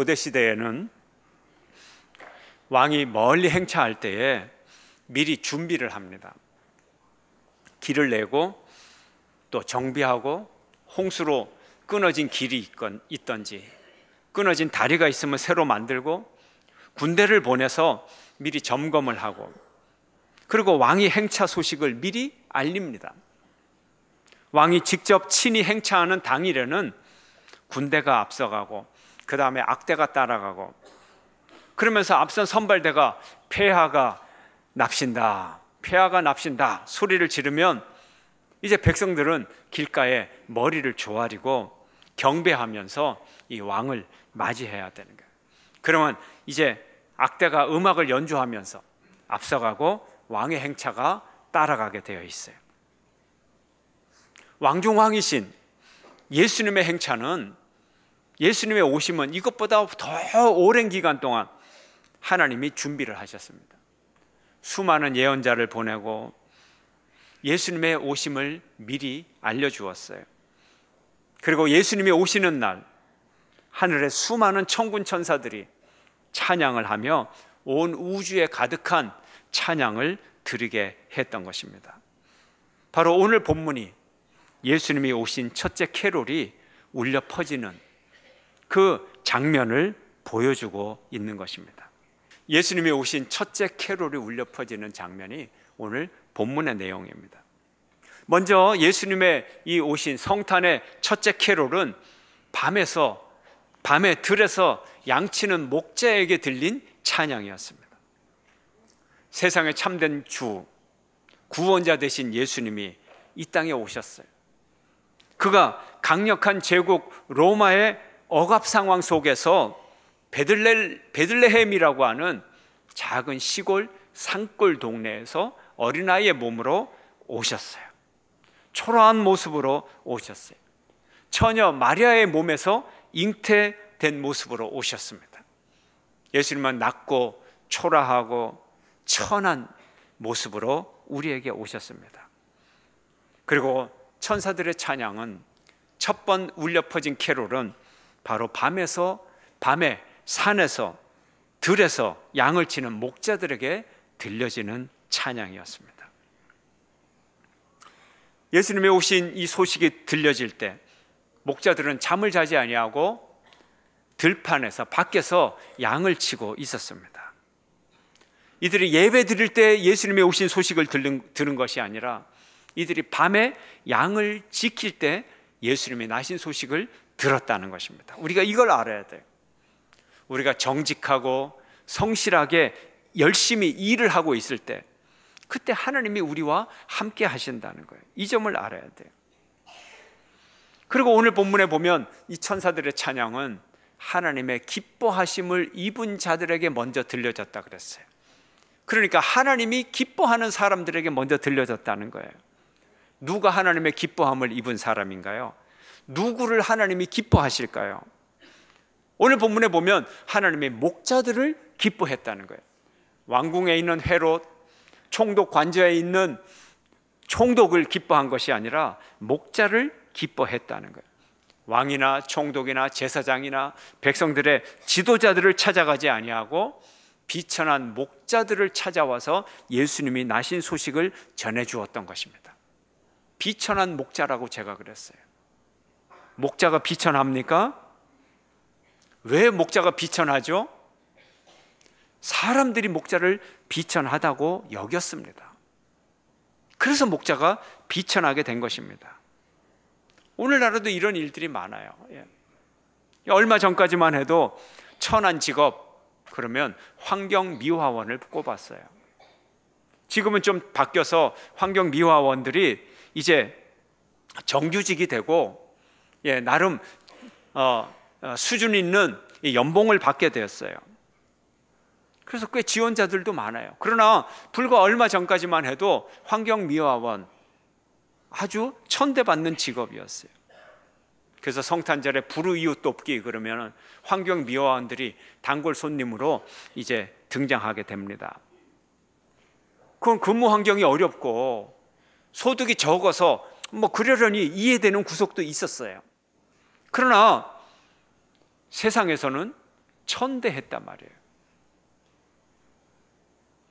고대 시대에는 왕이 멀리 행차할 때에 미리 준비를 합니다. 길을 내고 또 정비하고 홍수로 끊어진 길이 있건, 있던지 끊어진 다리가 있으면 새로 만들고 군대를 보내서 미리 점검을 하고 그리고 왕이 행차 소식을 미리 알립니다. 왕이 직접 친히 행차하는 당일에는 군대가 앞서가고 그 다음에 악대가 따라가고 그러면서 앞선 선발대가 폐하가 납신다. 폐하가 납신다. 소리를 지르면 이제 백성들은 길가에 머리를 조아리고 경배하면서 이 왕을 맞이해야 되는 거예요. 그러면 이제 악대가 음악을 연주하면서 앞서가고 왕의 행차가 따라가게 되어 있어요. 왕중왕이신 예수님의 행차는 예수님의 오심은 이것보다 더 오랜 기간 동안 하나님이 준비를 하셨습니다. 수많은 예언자를 보내고 예수님의 오심을 미리 알려주었어요. 그리고 예수님이 오시는 날, 하늘에 수많은 천군 천사들이 찬양을 하며 온 우주에 가득한 찬양을 드리게 했던 것입니다. 바로 오늘 본문이 예수님이 오신 첫째 캐롤이 울려 퍼지는 그 장면을 보여주고 있는 것입니다. 예수님이 오신 첫째 캐롤이 울려 퍼지는 장면이 오늘 본문의 내용입니다. 먼저 예수님의 이 오신 성탄의 첫째 캐롤은 밤에서 밤에 들에서 양치는 목자에게 들린 찬양이었습니다. 세상에 참된 주 구원자 되신 예수님이 이 땅에 오셨어요. 그가 강력한 제국 로마의 억압 상황 속에서 베들레, 베들레헴이라고 하는 작은 시골 산골 동네에서 어린아이의 몸으로 오셨어요. 초라한 모습으로 오셨어요. 처녀 마리아의 몸에서 잉태된 모습으로 오셨습니다. 예수님은 낮고 초라하고 천한 모습으로 우리에게 오셨습니다. 그리고 천사들의 찬양은 첫 번 울려 퍼진 캐롤은 바로 밤에서 밤에 산에서 들에서 양을 치는 목자들에게 들려지는 찬양이었습니다. 예수님의 오신 이 소식이 들려질 때 목자들은 잠을 자지 아니하고 들판에서 밖에서 양을 치고 있었습니다. 이들이 예배 드릴 때 예수님의 오신 소식을 들은, 들은 것이 아니라 이들이 밤에 양을 지킬 때 예수님의 나신 소식을 들었다는 것입니다. 우리가 이걸 알아야 돼 우리가 정직하고 성실하게 열심히 일을 하고 있을 때 그때 하나님이 우리와 함께 하신다는 거예요. 이 점을 알아야 돼 그리고 오늘 본문에 보면 이 천사들의 찬양은 하나님의 기뻐하심을 입은 자들에게 먼저 들려졌다 그랬어요. 그러니까 하나님이 기뻐하는 사람들에게 먼저 들려졌다는 거예요. 누가 하나님의 기뻐함을 입은 사람인가요? 누구를 하나님이 기뻐하실까요? 오늘 본문에 보면 하나님의 목자들을 기뻐했다는 거예요. 왕궁에 있는 회롯, 총독 관저에 있는 총독을 기뻐한 것이 아니라 목자를 기뻐했다는 거예요. 왕이나 총독이나 제사장이나 백성들의 지도자들을 찾아가지 아니하고 비천한 목자들을 찾아와서 예수님이 나신 소식을 전해 주었던 것입니다. 비천한 목자라고 제가 그랬어요. 목자가 비천합니까? 왜 목자가 비천하죠? 사람들이 목자를 비천하다고 여겼습니다. 그래서 목자가 비천하게 된 것입니다. 오늘날에도 이런 일들이 많아요. 예. 얼마 전까지만 해도 천한 직업, 그러면 환경미화원을 꼽았어요. 지금은 좀 바뀌어서 환경미화원들이 이제 정규직이 되고 예, 나름 어, 어 수준 있는 연봉을 받게 되었어요. 그래서 꽤 지원자들도 많아요. 그러나 불과 얼마 전까지만 해도 환경미화원 아주 천대받는 직업이었어요. 그래서 성탄절에 불우이웃 돕기 그러면 환경미화원들이 단골 손님으로 이제 등장하게 됩니다. 그건 근무 환경이 어렵고 소득이 적어서 뭐 그러려니 이해되는 구속도 있었어요. 그러나 세상에서는 천대했단 말이에요.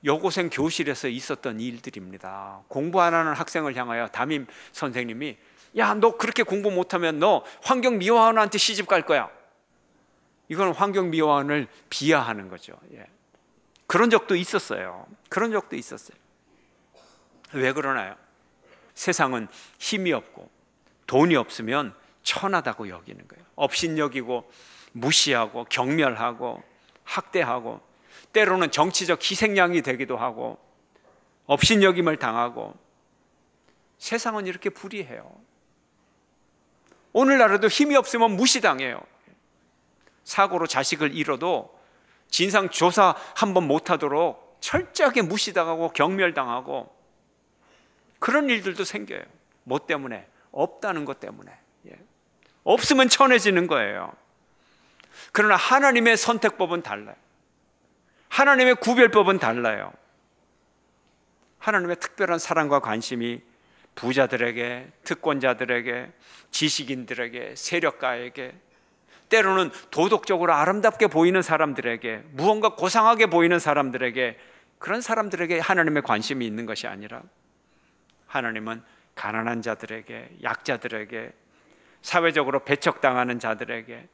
여고생 교실에서 있었던 일들입니다. 공부 안 하는 학생을 향하여 담임 선생님이 야, 너 그렇게 공부 못하면 너 환경 미화원한테 시집 갈 거야. 이건 환경 미화원을 비하하는 거죠. 예. 그런 적도 있었어요. 그런 적도 있었어요. 왜 그러나요? 세상은 힘이 없고 돈이 없으면 천하다고 여기는 거예요. 업신여기고 무시하고 경멸하고 학대하고 때로는 정치적 희생양이 되기도 하고 업신여김을 당하고 세상은 이렇게 불이해요. 오늘날에도 힘이 없으면 무시당해요. 사고로 자식을 잃어도 진상 조사 한번 못하도록 철저하게 무시당하고 경멸당하고 그런 일들도 생겨요. 뭐 때문에? 없다는 것 때문에. 없으면 천해지는 거예요. 그러나 하나님의 선택법은 달라요. 하나님의 구별법은 달라요. 하나님의 특별한 사랑과 관심이 부자들에게, 특권자들에게, 지식인들에게, 세력가에게, 때로는 도덕적으로 아름답게 보이는 사람들에게, 무언가 고상하게 보이는 사람들에게, 그런 사람들에게 하나님의 관심이 있는 것이 아니라, 하나님은 가난한 자들에게, 약자들에게, 사회적으로 배척당하는 자들에게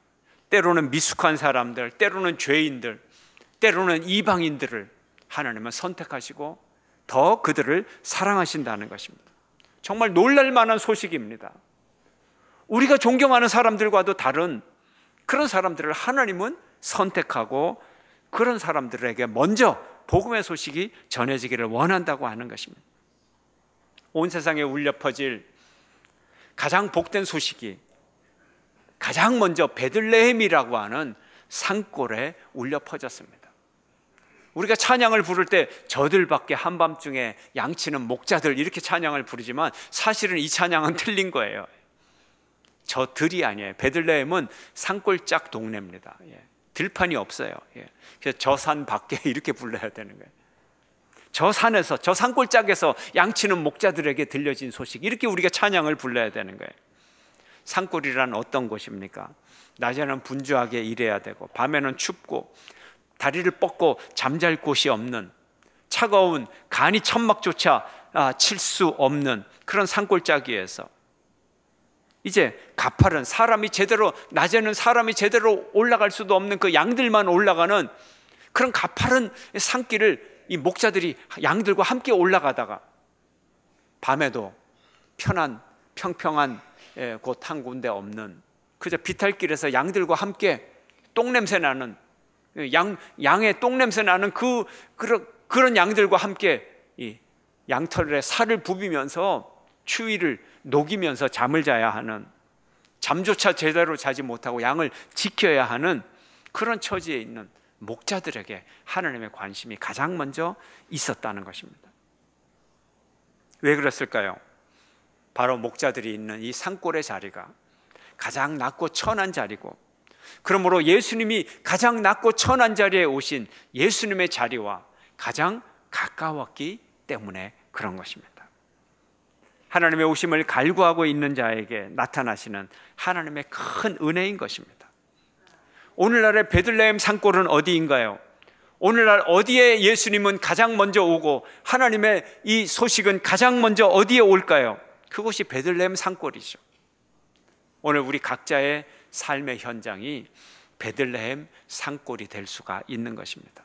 때로는 미숙한 사람들, 때로는 죄인들, 때로는 이방인들을 하나님은 선택하시고 더 그들을 사랑하신다는 것입니다. 정말 놀랄 만한 소식입니다. 우리가 존경하는 사람들과도 다른 그런 사람들을 하나님은 선택하고 그런 사람들에게 먼저 복음의 소식이 전해지기를 원한다고 하는 것입니다. 온 세상에 울려 퍼질 가장 복된 소식이 가장 먼저 베들레헴이라고 하는 산골에 울려 퍼졌습니다. 우리가 찬양을 부를 때 저들밖에 한밤중에 양치는 목자들 이렇게 찬양을 부르지만 사실은 이 찬양은 틀린 거예요. 저들이 아니에요. 베들레헴은 산골짝 동네입니다. 예. 들판이 없어요. 예. 그래서 저 산 밖에 이렇게 불러야 되는 거예요. 저 산에서 저 산골짜기에서 양치는 목자들에게 들려진 소식 이렇게 우리가 찬양을 불러야 되는 거예요. 산골이란 어떤 곳입니까? 낮에는 분주하게 일해야 되고 밤에는 춥고 다리를 뻗고 잠잘 곳이 없는 차가운 간이 천막조차 아, 칠수 없는 그런 산골짜기에서 이제 가파른 사람이 제대로 낮에는 사람이 제대로 올라갈 수도 없는 그 양들만 올라가는 그런 가파른 산길을 이 목자들이 양들과 함께 올라가다가 밤에도 편한 평평한 곳한 예, 군데 없는 그저 비탈길에서 양들과 함께 똥냄새 나는 예, 양 양의 똥냄새 나는 그 그런 그런 양들과 함께 이 양털에 살을 부비면서 추위를 녹이면서 잠을 자야 하는 잠조차 제대로 자지 못하고 양을 지켜야 하는 그런 처지에 있는 목자들에게 하나님의 관심이 가장 먼저 있었다는 것입니다. 왜 그랬을까요? 바로 목자들이 있는 이 산골의 자리가 가장 낮고 천한 자리고 그러므로 예수님이 가장 낮고 천한 자리에 오신 예수님의 자리와 가장 가까웠기 때문에 그런 것입니다. 하나님의 오심을 갈구하고 있는 자에게 나타나시는 하나님의 큰 은혜인 것입니다. 오늘날의 베들레헴 산골은 어디인가요? 오늘날 어디에 예수님은 가장 먼저 오고 하나님의 이 소식은 가장 먼저 어디에 올까요? 그곳이 베들레헴 산골이죠. 오늘 우리 각자의 삶의 현장이 베들레헴 산골이 될 수가 있는 것입니다.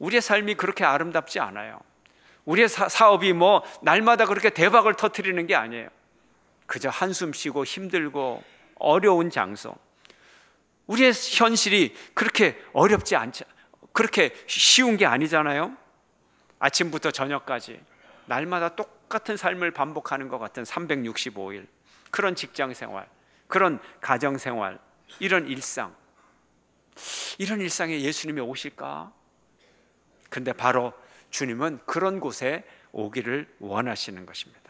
우리의 삶이 그렇게 아름답지 않아요. 우리의 사업이 뭐 날마다 그렇게 대박을 터트리는 게 아니에요. 그저 한숨 쉬고 힘들고 어려운 장소, 우리의 현실이 그렇게 어렵지 않죠. 그렇게 쉬운 게 아니잖아요. 아침부터 저녁까지 날마다 똑같은 삶을 반복하는 것 같은 365일 그런 직장 생활, 그런 가정 생활, 이런 일상. 이런 일상에 예수님이 오실까? 근데 바로 주님은 그런 곳에 오기를 원하시는 것입니다.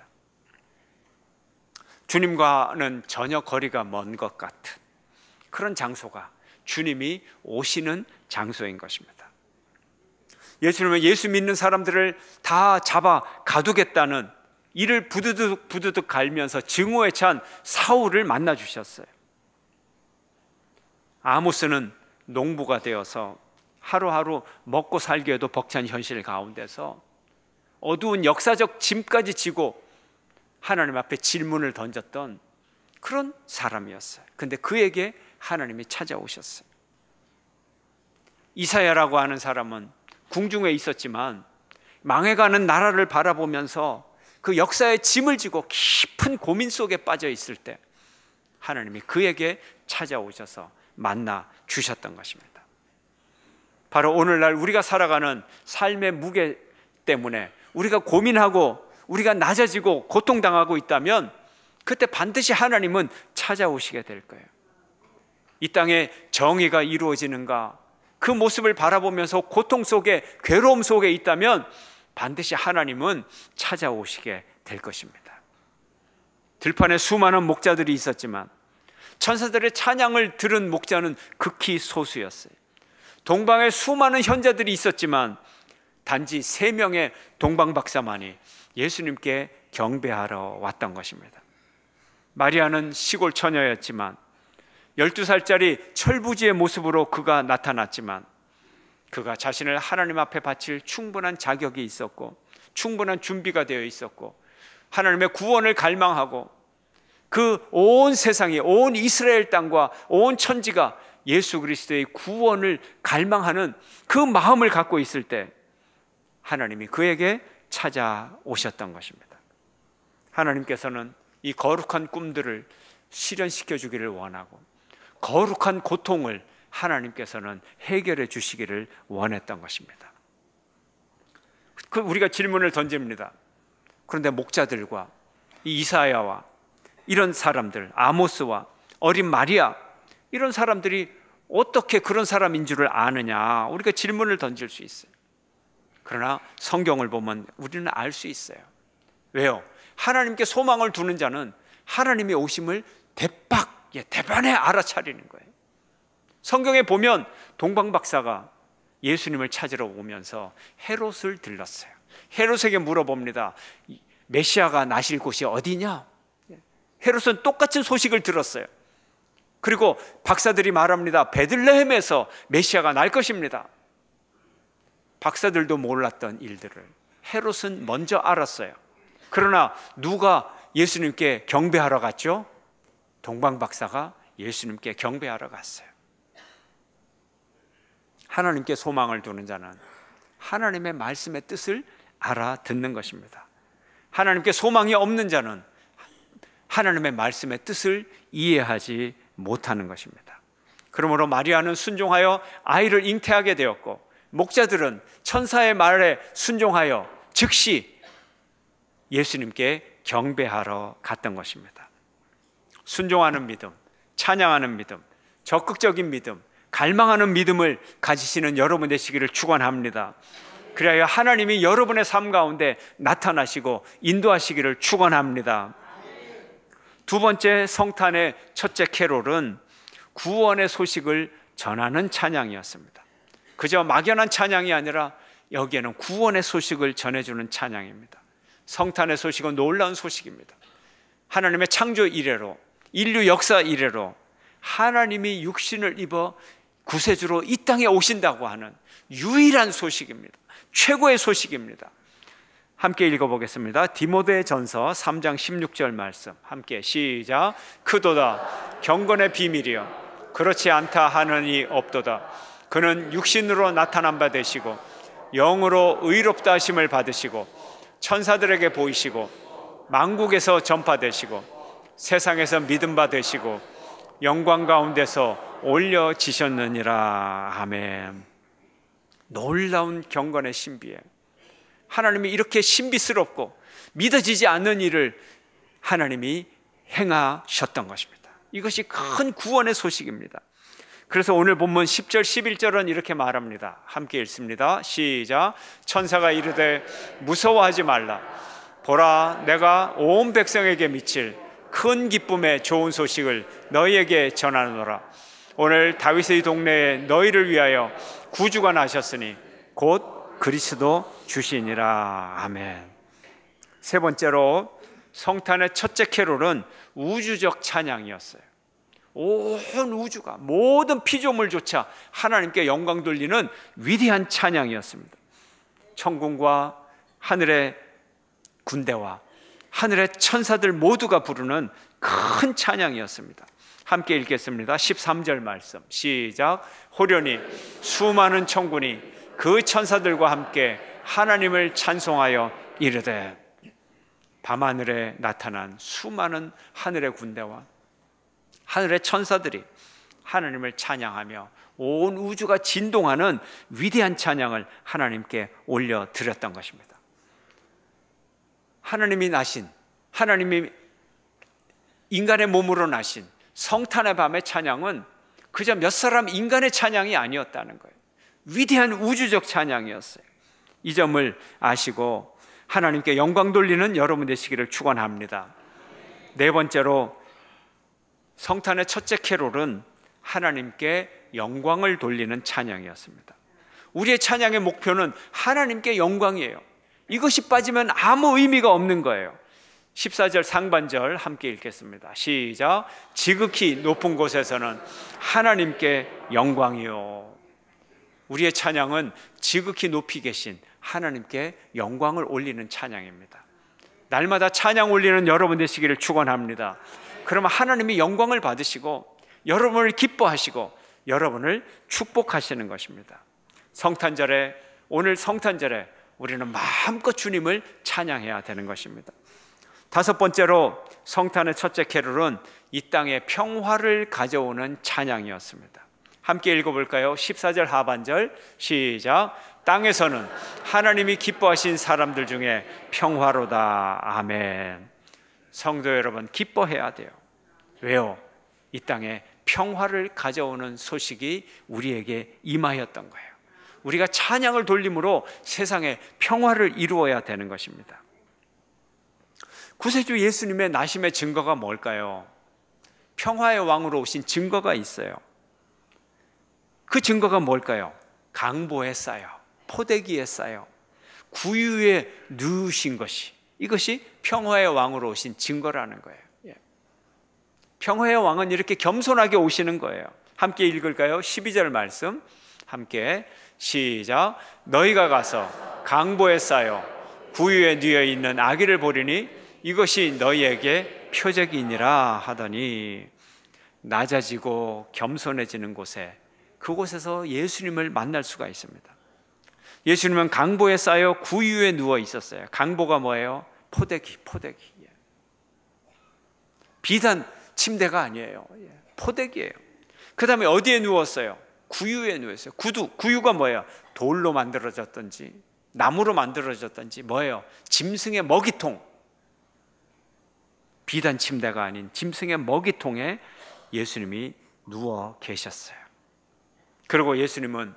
주님과는 전혀 거리가 먼 것 같은 그런 장소가 주님이 오시는 장소인 것입니다. 예수님은 예수 믿는 사람들을 다 잡아 가두겠다는 이를 부두둑 부두둑 갈면서 증오에 찬 사울을 만나 주셨어요. 아모스는 농부가 되어서 하루하루 먹고 살기에도 벅찬 현실 가운데서 어두운 역사적 짐까지 지고 하나님 앞에 질문을 던졌던 그런 사람이었어요. 근데 그에게 하나님이 찾아오셨어요. 이사야라고 하는 사람은 궁중에 있었지만 망해가는 나라를 바라보면서 그 역사의 짐을 지고 깊은 고민 속에 빠져 있을 때 하나님이 그에게 찾아오셔서 만나 주셨던 것입니다. 바로 오늘날 우리가 살아가는 삶의 무게 때문에 우리가 고민하고 우리가 낮아지고 고통당하고 있다면 그때 반드시 하나님은 찾아오시게 될 거예요. 이 땅에 정의가 이루어지는가? 그 모습을 바라보면서 고통 속에 괴로움 속에 있다면 반드시 하나님은 찾아오시게 될 것입니다. 들판에 수많은 목자들이 있었지만 천사들의 찬양을 들은 목자는 극히 소수였어요. 동방에 수많은 현자들이 있었지만 단지 세 명의 동방 박사만이 예수님께 경배하러 왔던 것입니다. 마리아는 시골 처녀였지만 12살짜리 철부지의 모습으로 그가 나타났지만 그가 자신을 하나님 앞에 바칠 충분한 자격이 있었고 충분한 준비가 되어 있었고 하나님의 구원을 갈망하고 그 온 세상이 온 이스라엘 땅과 온 천지가 예수 그리스도의 구원을 갈망하는 그 마음을 갖고 있을 때 하나님이 그에게 찾아오셨던 것입니다. 하나님께서는 이 거룩한 꿈들을 실현시켜 주기를 원하고 거룩한 고통을 하나님께서는 해결해 주시기를 원했던 것입니다. 그 우리가 질문을 던집니다. 그런데 목자들과 이사야와 이런 사람들, 아모스와 어린 마리아 이런 사람들이 어떻게 그런 사람인 줄을 아느냐? 우리가 질문을 던질 수 있어요. 그러나 성경을 보면 우리는 알 수 있어요. 왜요? 하나님께 소망을 두는 자는 하나님의 오심을 대박 예, 대반에 알아차리는 거예요. 성경에 보면 동방 박사가 예수님을 찾으러 오면서 헤롯을 들렀어요. 헤롯에게 물어봅니다. 메시아가 나실 곳이 어디냐? 예. 헤롯은 똑같은 소식을 들었어요. 그리고 박사들이 말합니다. 베들레헴에서 메시아가 날 것입니다. 박사들도 몰랐던 일들을 헤롯은 먼저 알았어요. 그러나 누가 예수님께 경배하러 갔죠? 동방 박사가 예수님께 경배하러 갔어요. 하나님께 소망을 두는 자는 하나님의 말씀의 뜻을 알아듣는 것입니다. 하나님께 소망이 없는 자는 하나님의 말씀의 뜻을 이해하지 못하는 것입니다. 그러므로 마리아는 순종하여 아이를 잉태하게 되었고 목자들은 천사의 말에 순종하여 즉시 예수님께 경배하러 갔던 것입니다. 순종하는 믿음, 찬양하는 믿음, 적극적인 믿음, 갈망하는 믿음을 가지시는 여러분 되시기를 축원합니다. 그래야 하나님이 여러분의 삶 가운데 나타나시고 인도하시기를 축원합니다. 두 번째 성탄의 첫째 캐롤은 구원의 소식을 전하는 찬양이었습니다. 그저 막연한 찬양이 아니라 여기에는 구원의 소식을 전해주는 찬양입니다. 성탄의 소식은 놀라운 소식입니다. 하나님의 창조 이래로 인류 역사 이래로 하나님이 육신을 입어 구세주로 이 땅에 오신다고 하는 유일한 소식입니다. 최고의 소식입니다. 함께 읽어보겠습니다. 디모데 전서 3장 16절 말씀. 함께 시작. 크도다. 경건의 비밀이여. 그렇지 않다 하느니 없도다. 그는 육신으로 나타난 바 되시고, 영으로 의롭다 하심을 받으시고, 천사들에게 보이시고, 만국에서 전파되시고, 세상에서 믿음 받으시고 영광 가운데서 올려지셨느니라. 아멘. 놀라운 경건의 신비에 하나님이 이렇게 신비스럽고 믿어지지 않는 일을 하나님이 행하셨던 것입니다. 이것이 큰 구원의 소식입니다. 그래서 오늘 본문 10절 11절은 이렇게 말합니다. 함께 읽습니다. 시작. 천사가 이르되 무서워하지 말라. 보라 내가 온 백성에게 미칠 큰 기쁨의 좋은 소식을 너희에게 전하노라. 오늘 다윗의 동네에 너희를 위하여 구주가 나셨으니 곧 그리스도 주시니라. 아멘. 세 번째로 성탄의 첫째 캐롤은 우주적 찬양이었어요. 온 우주가 모든 피조물조차 하나님께 영광 돌리는 위대한 찬양이었습니다. 천군과 하늘의 군대와 하늘의 천사들 모두가 부르는 큰 찬양이었습니다. 함께 읽겠습니다. 13절 말씀. 시작. 호련히 수많은 천군이 그 천사들과 함께 하나님을 찬송하여 이르되 밤하늘에 나타난 수많은 하늘의 군대와 하늘의 천사들이 하나님을 찬양하며 온 우주가 진동하는 위대한 찬양을 하나님께 올려 드렸던 것입니다. 하나님이 나신, 하나님이 인간의 몸으로 나신 성탄의 밤의 찬양은 그저 몇 사람 인간의 찬양이 아니었다는 거예요. 위대한 우주적 찬양이었어요. 이 점을 아시고 하나님께 영광 돌리는 여러분 되시기를 축원합니다. 네 번째로 성탄의 첫째 캐롤은 하나님께 영광을 돌리는 찬양이었습니다. 우리의 찬양의 목표는 하나님께 영광이에요. 이것이 빠지면 아무 의미가 없는 거예요. 14절 상반절 함께 읽겠습니다. 시작. 지극히 높은 곳에서는 하나님께 영광이요. 우리의 찬양은 지극히 높이 계신 하나님께 영광을 올리는 찬양입니다. 날마다 찬양 올리는 여러분 되시기를 축원합니다. 그러면 하나님이 영광을 받으시고 여러분을 기뻐하시고 여러분을 축복하시는 것입니다. 성탄절에 오늘 성탄절에 우리는 마음껏 주님을 찬양해야 되는 것입니다. 다섯 번째로 성탄의 첫째 캐롤은 이 땅에 평화를 가져오는 찬양이었습니다. 함께 읽어볼까요? 14절 하반절 시작. 땅에서는 하나님이 기뻐하신 사람들 중에 평화로다. 아멘. 성도 여러분, 기뻐해야 돼요. 왜요? 이 땅에 평화를 가져오는 소식이 우리에게 임하였던 거예요. 우리가 찬양을 돌림으로 세상에 평화를 이루어야 되는 것입니다. 구세주 예수님의 나심의 증거가 뭘까요? 평화의 왕으로 오신 증거가 있어요. 그 증거가 뭘까요? 강보에 쌓여, 포대기에 쌓여, 구유에 누우신 것이 이것이 평화의 왕으로 오신 증거라는 거예요. 예. 평화의 왕은 이렇게 겸손하게 오시는 거예요. 함께 읽을까요? 12절 말씀. 함께 시작. 너희가 가서 강보에 쌓여 구유에 누여 있는 아기를 보리니 이것이 너희에게 표적이니라 하더니 낮아지고 겸손해지는 곳에 그곳에서 예수님을 만날 수가 있습니다. 예수님은 강보에 쌓여 구유에 누워 있었어요. 강보가 뭐예요? 포대기, 포대기. 예. 비단 침대가 아니에요. 예. 포대기예요. 그 다음에 어디에 누웠어요? 구유에 누워 있어요. 구두, 구유가 뭐예요? 돌로 만들어졌던지 나무로 만들어졌던지 뭐예요? 짐승의 먹이통. 비단 침대가 아닌 짐승의 먹이통에 예수님이 누워 계셨어요. 그리고 예수님은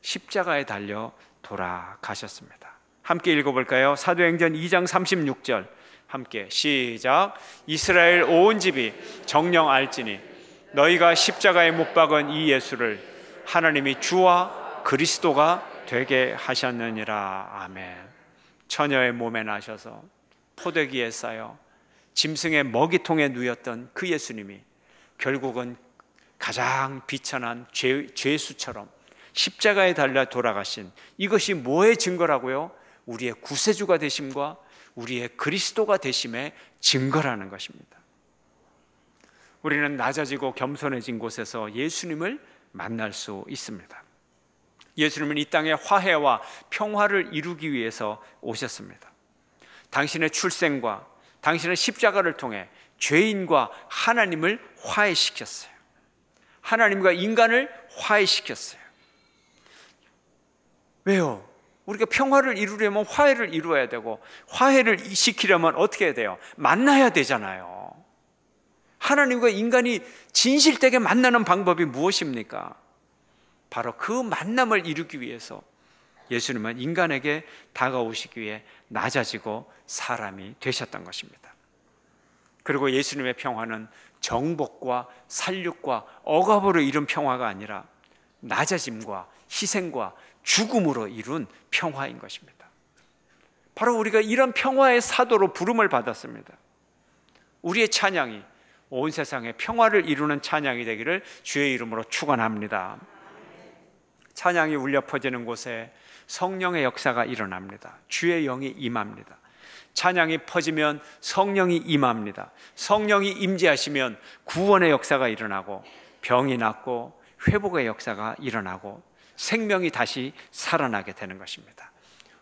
십자가에 달려 돌아가셨습니다. 함께 읽어볼까요? 사도행전 2장 36절. 함께 시작. 이스라엘 온 집이 정령 알지니 너희가 십자가에 못 박은 이 예수를 하나님이 주와 그리스도가 되게 하셨느니라. 아멘. 처녀의 몸에 나셔서 포대기에 쌓여 짐승의 먹이통에 누였던 그 예수님이 결국은 가장 비천한 죄, 죄수처럼 십자가에 달려 돌아가신 이것이 뭐의 증거라고요? 우리의 구세주가 되심과 우리의 그리스도가 되심의 증거라는 것입니다. 우리는 낮아지고 겸손해진 곳에서 예수님을 만날 수 있습니다. 예수님은 이 땅에 화해와 평화를 이루기 위해서 오셨습니다. 당신의 출생과 당신의 십자가를 통해 죄인과 하나님을 화해시켰어요. 하나님과 인간을 화해시켰어요. 왜요? 우리가 평화를 이루려면 화해를 이루어야 되고 화해를 시키려면 어떻게 해야 돼요? 만나야 되잖아요. 하나님과 인간이 진실되게 만나는 방법이 무엇입니까? 바로 그 만남을 이루기 위해서 예수님은 인간에게 다가오시기 위해 낮아지고 사람이 되셨던 것입니다. 그리고 예수님의 평화는 정복과 살육과 억압으로 이룬 평화가 아니라 낮아짐과 희생과 죽음으로 이룬 평화인 것입니다. 바로 우리가 이런 평화의 사도로 부름을 받았습니다. 우리의 찬양이 온 세상에 평화를 이루는 찬양이 되기를 주의 이름으로 축원합니다. 찬양이 울려 퍼지는 곳에 성령의 역사가 일어납니다. 주의 영이 임합니다. 찬양이 퍼지면 성령이 임합니다. 성령이 임재하시면 구원의 역사가 일어나고 병이 낫고 회복의 역사가 일어나고 생명이 다시 살아나게 되는 것입니다.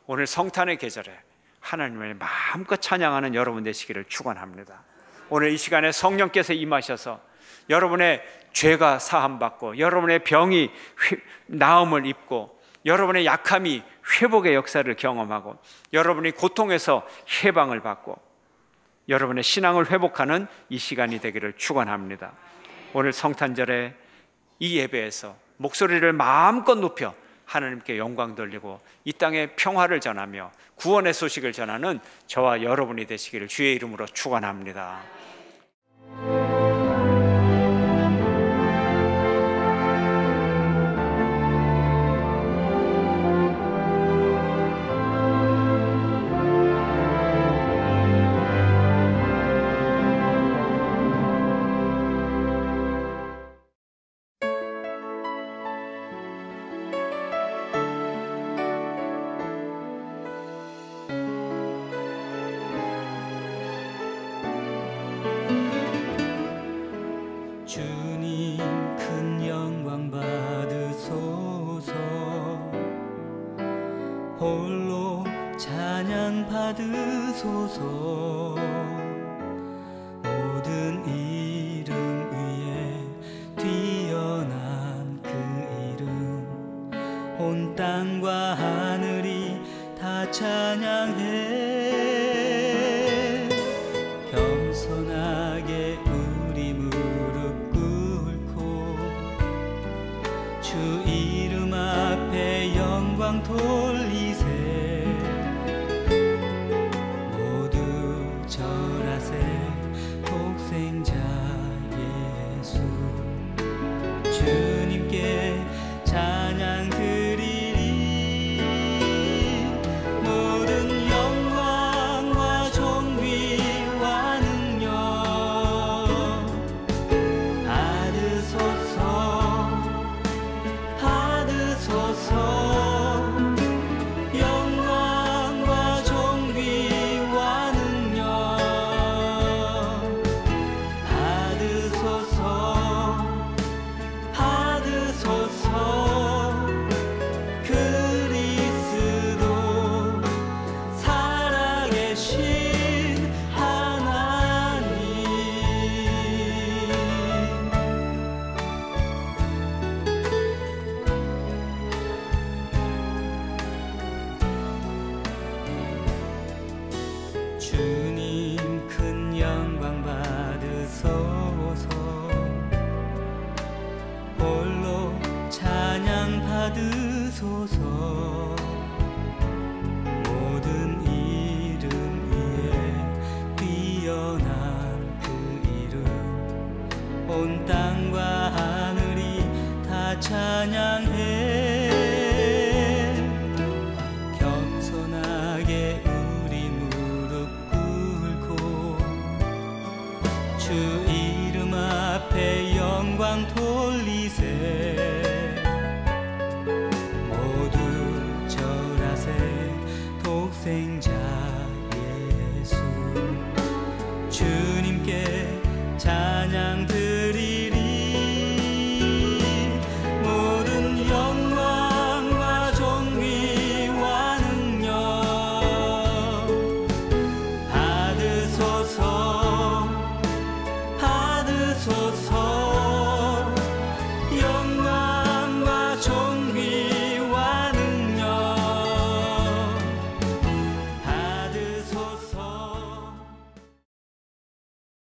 오늘 성탄의 계절에 하나님을 마음껏 찬양하는 여러분 되시기를 축원합니다. 오늘 이 시간에 성령께서 임하셔서 여러분의 죄가 사함받고 여러분의 병이 나음을 입고 여러분의 약함이 회복의 역사를 경험하고 여러분이 고통에서 해방을 받고 여러분의 신앙을 회복하는 이 시간이 되기를 축원합니다. 오늘 성탄절에 이 예배에서 목소리를 마음껏 높여 하나님께 영광 돌리고 이 땅에 평화를 전하며 구원의 소식을 전하는 저와 여러분이 되시기를 주의 이름으로 축원합니다. 去。주 이름 앞에 영광 돌리세